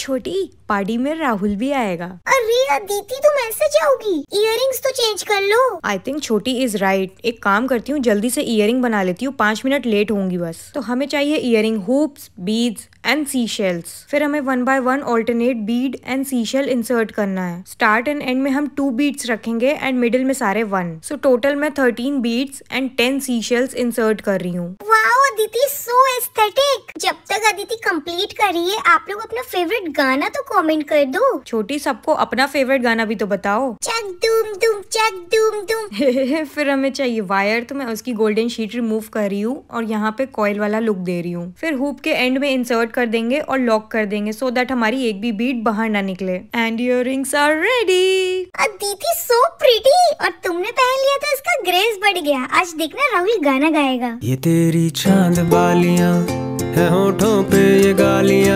छोटी पार्टी में राहुल भी आएगा अरे अदिति तुम ऐसे जाओगी इयर तो चेंज कर लो आई थिंक छोटी इज राइट एक काम करती हूँ जल्दी से इयर बना लेती हूँ पाँच मिनट लेट होंगी बस तो हमें चाहिए ear ring hoops beads and sea shells फिर हमें one by one alternate bead and sea shell insert करना है स्टार्ट एंड एंड में हम टू बीड्स रखेंगे एंड मिडिल में सारे वन सो टोटल मैं thirteen beads and ten sea shells insert कर रही हूँ सो एस्थेटिक वेट कर रही है आप लोग अपना फेवरेट गाना तो कमेंट कर दो छोटी सबको अपना फेवरेट गाना भी तो बताओ चक दुम दुम चक दुम दुम फिर हमें चाहिए वायर तो मैं उसकी गोल्डन शीट रिमूव कर रही हूँ और यहाँ पे कॉयल वाला लुक दे रही हूँ फिर हुप के एंड में इंसर्ट कर देंगे और लॉक कर देंगे सो देट हमारी एक भी बीट बाहर ना निकले and your rings are ready दीदी सो प्रीटी और तुमने पहन लिया तो इसका ग्रेस बढ़ गया आज देखना राहुल गाना गाएगा ये तेरी चांद बालियाँ है होठों पे ये गालियाँ